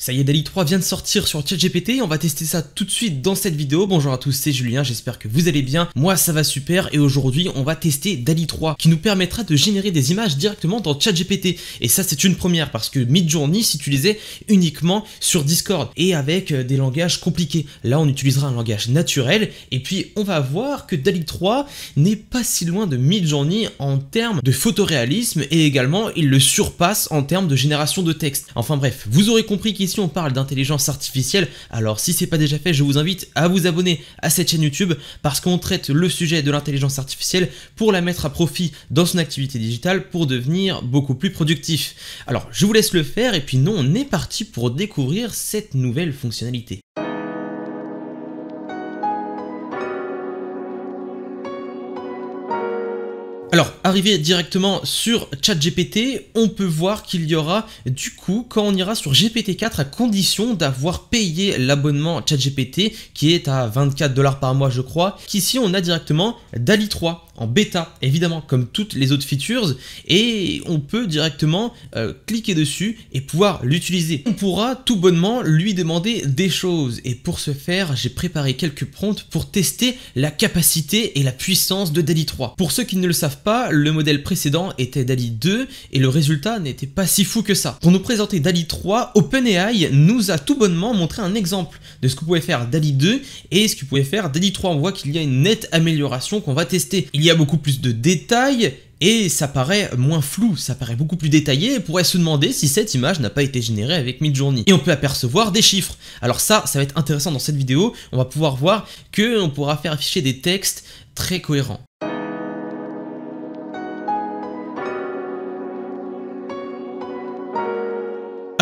Ça y est, DALI 3 vient de sortir sur ChatGPT on va tester ça tout de suite dans cette vidéo. Bonjour à tous, c'est Julien, j'espère que vous allez bien. Moi, ça va super et aujourd'hui, on va tester DALI 3 qui nous permettra de générer des images directement dans ChatGPT. Et ça, c'est une première parce que Midjourney s'utilisait uniquement sur Discord et avec euh, des langages compliqués. Là, on utilisera un langage naturel et puis on va voir que DALI 3 n'est pas si loin de Midjourney en termes de photoréalisme et également, il le surpasse en termes de génération de texte. Enfin bref, vous aurez compris qu'il si on parle d'intelligence artificielle, alors si c'est pas déjà fait, je vous invite à vous abonner à cette chaîne YouTube parce qu'on traite le sujet de l'intelligence artificielle pour la mettre à profit dans son activité digitale pour devenir beaucoup plus productif. Alors je vous laisse le faire et puis nous on est parti pour découvrir cette nouvelle fonctionnalité. Alors, arrivé directement sur ChatGPT, on peut voir qu'il y aura du coup quand on ira sur GPT-4 à condition d'avoir payé l'abonnement ChatGPT qui est à 24 dollars par mois je crois, qu'ici on a directement DALI 3 bêta, évidemment, comme toutes les autres features, et on peut directement euh, cliquer dessus et pouvoir l'utiliser. On pourra tout bonnement lui demander des choses, et pour ce faire, j'ai préparé quelques prompts pour tester la capacité et la puissance de DALI 3. Pour ceux qui ne le savent pas, le modèle précédent était DALI 2, et le résultat n'était pas si fou que ça. Pour nous présenter DALI 3, OpenAI nous a tout bonnement montré un exemple de ce que pouvait faire DALI 2 et ce que pouvait faire DALI 3. On voit qu'il y a une nette amélioration qu'on va tester. Il y y a beaucoup plus de détails et ça paraît moins flou, ça paraît beaucoup plus détaillé et pourrait se demander si cette image n'a pas été générée avec Midjourney. Et on peut apercevoir des chiffres. Alors ça, ça va être intéressant dans cette vidéo, on va pouvoir voir que on pourra faire afficher des textes très cohérents.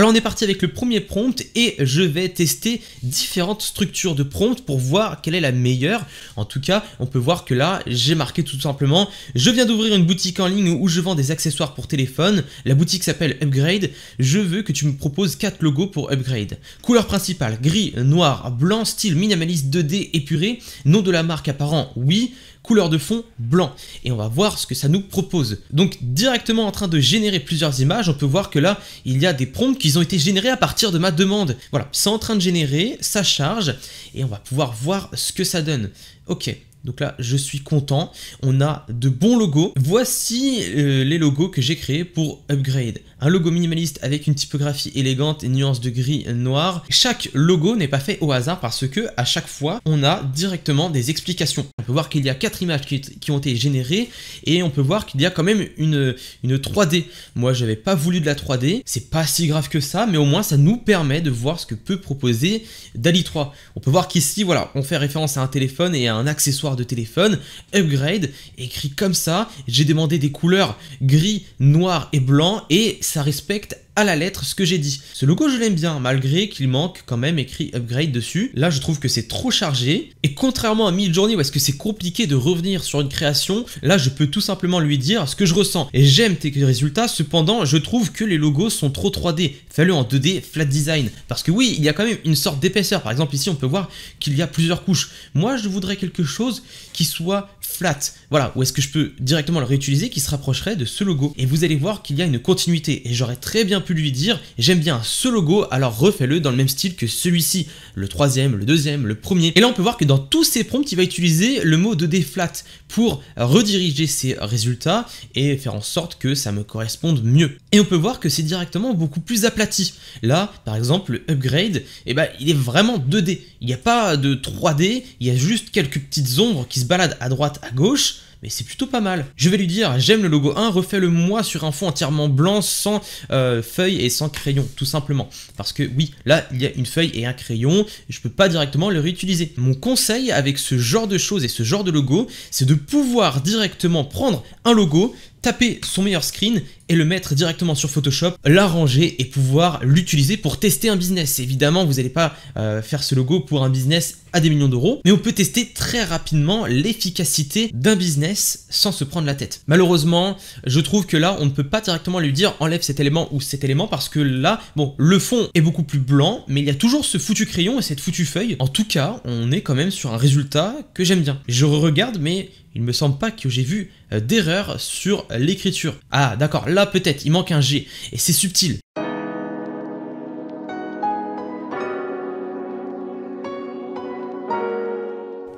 on est parti avec le premier prompt et je vais tester différentes structures de prompt pour voir quelle est la meilleure. En tout cas, on peut voir que là, j'ai marqué tout simplement, je viens d'ouvrir une boutique en ligne où je vends des accessoires pour téléphone. La boutique s'appelle Upgrade. Je veux que tu me proposes 4 logos pour Upgrade. Couleur principale, gris, noir, blanc, style minimaliste 2D épuré. Nom de la marque apparent, oui couleur de fond blanc. Et on va voir ce que ça nous propose. Donc directement en train de générer plusieurs images, on peut voir que là, il y a des prompts qui ont été générés à partir de ma demande. Voilà, c'est en train de générer, ça charge, et on va pouvoir voir ce que ça donne. Ok, donc là, je suis content. On a de bons logos. Voici euh, les logos que j'ai créés pour Upgrade. Un logo minimaliste avec une typographie élégante et nuances de gris noir. Chaque logo n'est pas fait au hasard parce que à chaque fois, on a directement des explications. On peut voir qu'il y a quatre images qui, ont été générées et on peut voir qu'il y a quand même une, une 3D. Moi, j'avais pas voulu de la 3D. C'est pas si grave que ça, mais au moins, ça nous permet de voir ce que peut proposer DALI 3. On peut voir qu'ici, voilà, on fait référence à un téléphone et à un accessoire de téléphone, upgrade, écrit comme ça, j'ai demandé des couleurs gris, noir et blanc, et ça respecte à la lettre ce que j'ai dit. Ce logo, je l'aime bien, malgré qu'il manque quand même écrit upgrade dessus. Là, je trouve que c'est trop chargé. Et contrairement à Midjourney, où est-ce que c'est compliqué de revenir sur une création, là, je peux tout simplement lui dire ce que je ressens. Et j'aime tes résultats, cependant, je trouve que les logos sont trop 3D. fais en 2D flat design. Parce que oui, il y a quand même une sorte d'épaisseur. Par exemple, ici, on peut voir qu'il y a plusieurs couches. Moi, je voudrais quelque chose qui soit voilà, ou est-ce que je peux directement le réutiliser qui se rapprocherait de ce logo. Et vous allez voir qu'il y a une continuité et j'aurais très bien pu lui dire j'aime bien ce logo alors refais-le dans le même style que celui-ci le troisième, le deuxième, le premier. Et là, on peut voir que dans tous ces prompts, il va utiliser le mot 2D flat pour rediriger ses résultats et faire en sorte que ça me corresponde mieux. Et on peut voir que c'est directement beaucoup plus aplati. Là, par exemple, le upgrade, eh ben, il est vraiment 2D. Il n'y a pas de 3D, il y a juste quelques petites ombres qui se baladent à droite, à gauche mais c'est plutôt pas mal. Je vais lui dire, j'aime le logo 1, refais-le moi sur un fond entièrement blanc, sans euh, feuille et sans crayon, tout simplement. Parce que oui, là, il y a une feuille et un crayon, je je peux pas directement le réutiliser. Mon conseil avec ce genre de choses et ce genre de logo, c'est de pouvoir directement prendre un logo, taper son meilleur screen et le mettre directement sur Photoshop, l'arranger et pouvoir l'utiliser pour tester un business. Évidemment, vous n'allez pas euh, faire ce logo pour un business à des millions d'euros, mais on peut tester très rapidement l'efficacité d'un business sans se prendre la tête. Malheureusement, je trouve que là, on ne peut pas directement lui dire enlève cet élément ou cet élément parce que là, bon, le fond est beaucoup plus blanc, mais il y a toujours ce foutu crayon et cette foutue feuille. En tout cas, on est quand même sur un résultat que j'aime bien. Je regarde, mais il me semble pas que j'ai vu euh, d'erreur sur l'écriture. Ah d'accord, là peut-être, il manque un G, et c'est subtil.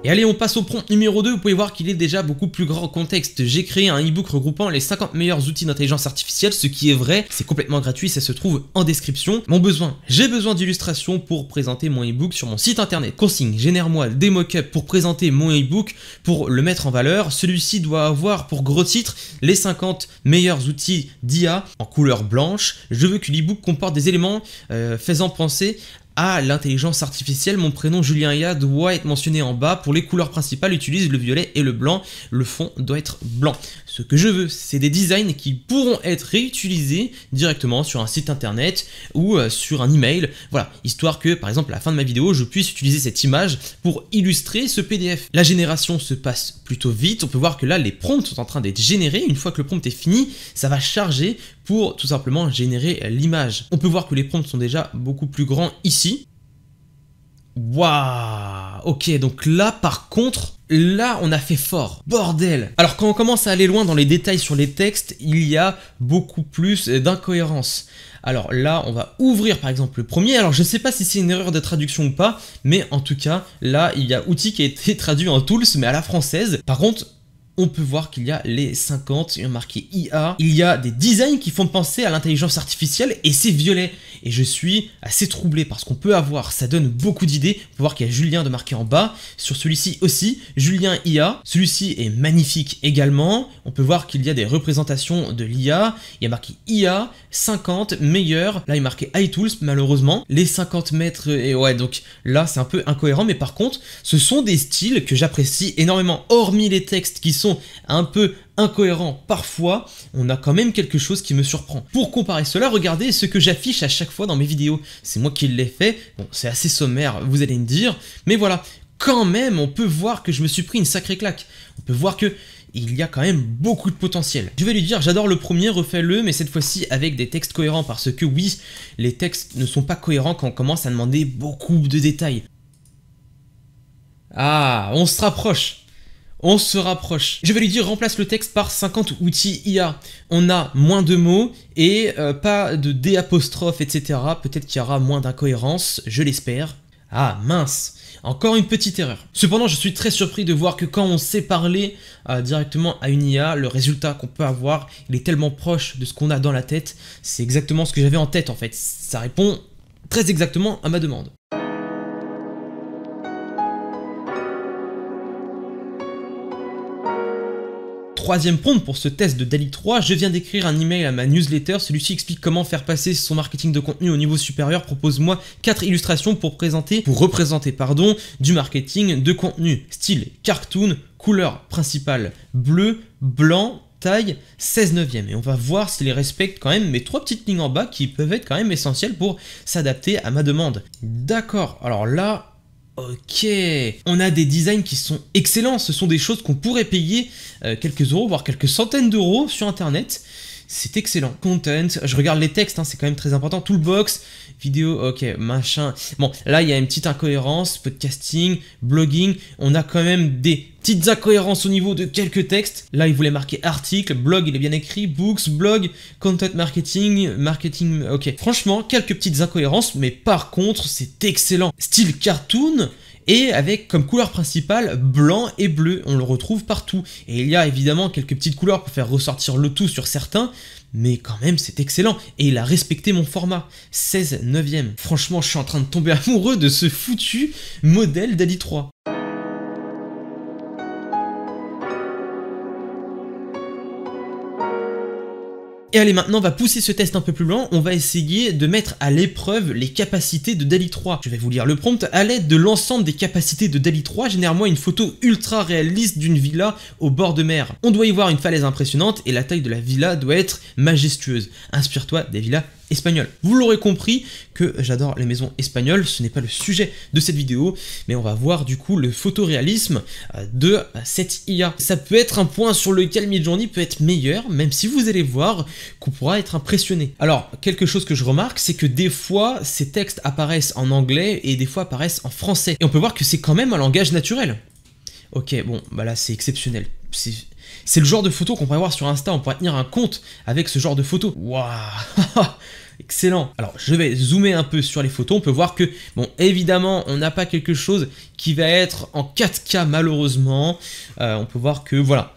Et allez, on passe au prompt numéro 2, vous pouvez voir qu'il est déjà beaucoup plus grand contexte. J'ai créé un e-book regroupant les 50 meilleurs outils d'intelligence artificielle, ce qui est vrai, c'est complètement gratuit, ça se trouve en description. Mon besoin, j'ai besoin d'illustrations pour présenter mon e-book sur mon site internet. Consigne, génère-moi des mock-ups pour présenter mon e-book, pour le mettre en valeur. Celui-ci doit avoir pour gros titre les 50 meilleurs outils d'IA en couleur blanche. Je veux que le comporte des éléments euh, faisant penser ah, l'intelligence artificielle, mon prénom Julien Ya doit être mentionné en bas. Pour les couleurs principales, utilise le violet et le blanc. Le fond doit être blanc. Ce que je veux, c'est des designs qui pourront être réutilisés directement sur un site internet ou euh, sur un email. Voilà, histoire que, par exemple, à la fin de ma vidéo, je puisse utiliser cette image pour illustrer ce PDF. La génération se passe plutôt vite. On peut voir que là, les prompts sont en train d'être générés. Une fois que le prompt est fini, ça va charger pour tout simplement générer l'image. On peut voir que les prompts sont déjà beaucoup plus grands ici. Waouh Ok, donc là par contre, là on a fait fort. Bordel Alors quand on commence à aller loin dans les détails sur les textes, il y a beaucoup plus d'incohérences. Alors là, on va ouvrir par exemple le premier. Alors je ne sais pas si c'est une erreur de traduction ou pas, mais en tout cas, là, il y a outil qui a été traduit en tools, mais à la française. Par contre, on peut voir qu'il y a les 50, il y a marqué IA, il y a des designs qui font penser à l'intelligence artificielle et c'est violet. Et je suis assez troublé parce qu'on peut avoir, ça donne beaucoup d'idées, on peut voir qu'il y a Julien de marqué en bas, sur celui-ci aussi, Julien IA, celui-ci est magnifique également, on peut voir qu'il y a des représentations de l'IA, il y a marqué IA, 50, meilleur, là il a marqué iTools malheureusement, les 50 mètres, et ouais donc là c'est un peu incohérent, mais par contre ce sont des styles que j'apprécie énormément, hormis les textes qui sont un peu incohérent parfois, on a quand même quelque chose qui me surprend. Pour comparer cela, regardez ce que j'affiche à chaque fois dans mes vidéos. C'est moi qui l'ai fait, c'est assez sommaire, vous allez me dire, mais voilà, quand même on peut voir que je me suis pris une sacrée claque. On peut voir que il y a quand même beaucoup de potentiel. Je vais lui dire, j'adore le premier, refais-le, mais cette fois-ci avec des textes cohérents, parce que oui, les textes ne sont pas cohérents quand on commence à demander beaucoup de détails. Ah, on se rapproche on se rapproche. Je vais lui dire remplace le texte par 50 outils IA. On a moins de mots et euh, pas de D apostrophe, etc. Peut-être qu'il y aura moins d'incohérences, je l'espère. Ah mince encore une petite erreur. Cependant, je suis très surpris de voir que quand on sait parler euh, directement à une IA, le résultat qu'on peut avoir, il est tellement proche de ce qu'on a dans la tête. C'est exactement ce que j'avais en tête en fait. Ça répond très exactement à ma demande. troisième prompt pour ce test de DALI 3, je viens d'écrire un email à ma newsletter, celui-ci explique comment faire passer son marketing de contenu au niveau supérieur, propose-moi 4 illustrations pour présenter, pour représenter, pardon, du marketing de contenu, style cartoon, couleur principale bleu, blanc, taille 16 neuvième et on va voir s'il respecte quand même mes trois petites lignes en bas qui peuvent être quand même essentielles pour s'adapter à ma demande. D'accord, alors là Ok, on a des designs qui sont excellents, ce sont des choses qu'on pourrait payer euh, quelques euros, voire quelques centaines d'euros sur Internet, c'est excellent. Content, je regarde les textes, hein, c'est quand même très important. Toolbox, vidéo, ok, machin. Bon, là, il y a une petite incohérence, podcasting, blogging. On a quand même des petites incohérences au niveau de quelques textes. Là, il voulait marquer article, blog, il est bien écrit, books, blog, content marketing, marketing, ok. Franchement, quelques petites incohérences, mais par contre, c'est excellent. Style cartoon, et avec comme couleur principale blanc et bleu, on le retrouve partout. Et il y a évidemment quelques petites couleurs pour faire ressortir le tout sur certains, mais quand même c'est excellent, et il a respecté mon format, 16 neuvième. Franchement je suis en train de tomber amoureux de ce foutu modèle d'Ali 3. Et allez, maintenant, on va pousser ce test un peu plus loin. On va essayer de mettre à l'épreuve les capacités de DALI 3. Je vais vous lire le prompt. À l'aide de l'ensemble des capacités de DALI 3, génère-moi une photo ultra réaliste d'une villa au bord de mer. On doit y voir une falaise impressionnante et la taille de la villa doit être majestueuse. Inspire-toi des villas espagnol Vous l'aurez compris que j'adore les maisons espagnoles, ce n'est pas le sujet de cette vidéo, mais on va voir du coup le photoréalisme euh, de euh, cette IA. Ça peut être un point sur lequel Midjourney peut être meilleur, même si vous allez voir qu'on pourra être impressionné. Alors, quelque chose que je remarque, c'est que des fois, ces textes apparaissent en anglais et des fois apparaissent en français. Et on peut voir que c'est quand même un langage naturel. Ok, bon, bah là c'est exceptionnel. C'est c'est le genre de photo qu'on pourrait voir sur Insta, on pourrait tenir un compte avec ce genre de photo. Waouh Excellent Alors je vais zoomer un peu sur les photos, on peut voir que, bon évidemment on n'a pas quelque chose qui va être en 4K malheureusement, euh, on peut voir que voilà,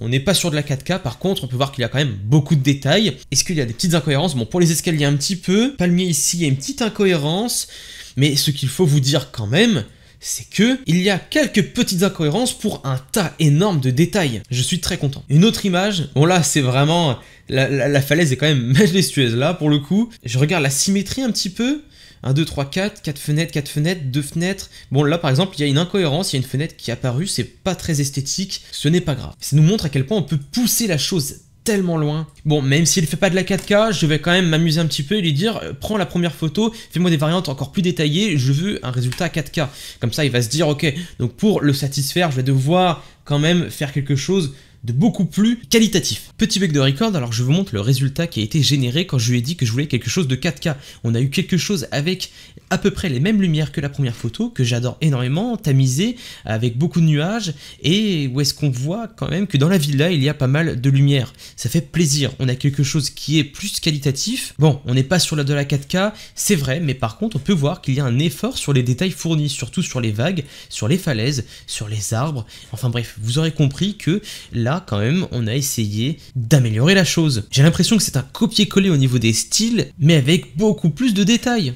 on n'est pas sur de la 4K, par contre, on peut voir qu'il y a quand même beaucoup de détails. Est-ce qu'il y a des petites incohérences Bon, pour les escaliers, un petit peu. Palmier ici, il y a une petite incohérence. Mais ce qu'il faut vous dire quand même, c'est que il y a quelques petites incohérences pour un tas énorme de détails. Je suis très content. Une autre image, bon là c'est vraiment... La, falaise est quand même majestueuse là pour le coup. Je regarde la symétrie un petit peu. 1, 2, 3, 4, 4 fenêtres, quatre fenêtres, 2 fenêtres. Bon, là par exemple, il y a une incohérence, il y a une fenêtre qui est apparue, c'est pas très esthétique, ce n'est pas grave. Ça nous montre à quel point on peut pousser la chose tellement loin. Bon, même s'il fait pas de la 4K, je vais quand même m'amuser un petit peu et lui dire euh, prends la première photo, fais-moi des variantes encore plus détaillées, je veux un résultat 4K. Comme ça, il va se dire ok. Donc pour le satisfaire, je vais devoir quand même faire quelque chose de beaucoup plus qualitatif. Petit bug de record, alors je vous montre le résultat qui a été généré quand je lui ai dit que je voulais quelque chose de 4K. On a eu quelque chose avec à peu près les mêmes lumières que la première photo, que j'adore énormément, tamisé, avec beaucoup de nuages, et où est-ce qu'on voit quand même que dans la villa, il y a pas mal de lumière. Ça fait plaisir, on a quelque chose qui est plus qualitatif. Bon, on n'est pas sur la de la 4K, c'est vrai, mais par contre, on peut voir qu'il y a un effort sur les détails fournis, surtout sur les vagues, sur les falaises, sur les arbres. Enfin bref, vous aurez compris que là, quand même, on a essayé d'améliorer la chose. J'ai l'impression que c'est un copier-coller au niveau des styles, mais avec beaucoup plus de détails.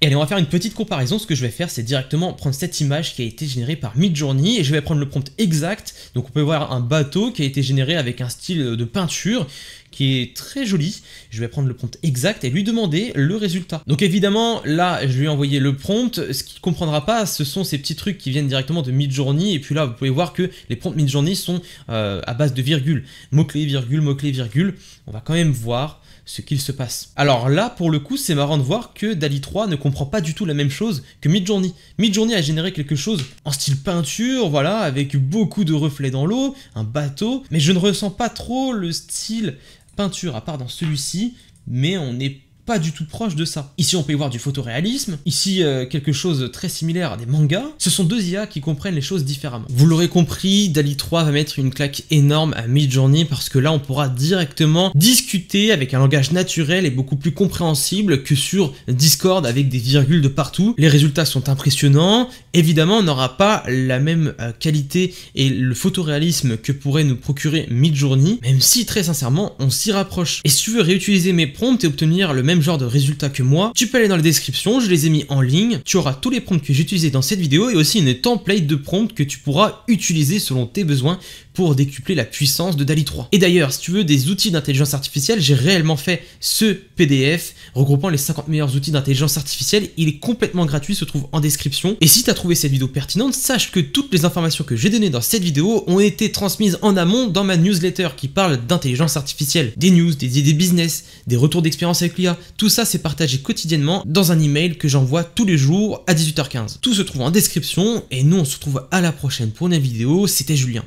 Et allez, on va faire une petite comparaison. Ce que je vais faire, c'est directement prendre cette image qui a été générée par Midjourney et je vais prendre le prompt exact. Donc on peut voir un bateau qui a été généré avec un style de peinture qui est très joli. Je vais prendre le prompt exact et lui demander le résultat. Donc évidemment, là, je lui ai envoyé le prompt. Ce qu'il comprendra pas, ce sont ces petits trucs qui viennent directement de Midjourney. Et puis là, vous pouvez voir que les prompts Midjourney sont euh, à base de virgule. Mot-clé, virgule, mot-clé, virgule. On va quand même voir ce qu'il se passe. Alors là, pour le coup, c'est marrant de voir que DALI 3 ne comprend pas du tout la même chose que Midjourney. Midjourney a généré quelque chose en style peinture, voilà, avec beaucoup de reflets dans l'eau, un bateau, mais je ne ressens pas trop le style peinture, à part dans celui-ci, mais on est du tout proche de ça. Ici, on peut y voir du photoréalisme, ici, euh, quelque chose de très similaire à des mangas. Ce sont deux IA qui comprennent les choses différemment. Vous l'aurez compris, DALI 3 va mettre une claque énorme à Midjourney parce que là, on pourra directement discuter avec un langage naturel et beaucoup plus compréhensible que sur Discord avec des virgules de partout. Les résultats sont impressionnants. Évidemment, on n'aura pas la même euh, qualité et le photoréalisme que pourrait nous procurer Midjourney, même si très sincèrement, on s'y rapproche. Et si tu veux réutiliser mes prompts et obtenir le même genre de résultats que moi, tu peux aller dans la description, je les ai mis en ligne, tu auras tous les prompts que j'ai dans cette vidéo et aussi une template de prompts que tu pourras utiliser selon tes besoins pour décupler la puissance de DALI 3. Et d'ailleurs, si tu veux des outils d'intelligence artificielle, j'ai réellement fait ce PDF regroupant les 50 meilleurs outils d'intelligence artificielle. Il est complètement gratuit, se trouve en description. Et si tu as trouvé cette vidéo pertinente, sache que toutes les informations que j'ai données dans cette vidéo ont été transmises en amont dans ma newsletter qui parle d'intelligence artificielle. Des news, des idées business, des retours d'expérience avec l'IA, tout ça c'est partagé quotidiennement dans un email que j'envoie tous les jours à 18h15. Tout se trouve en description et nous on se retrouve à la prochaine pour une vidéo. C'était Julien.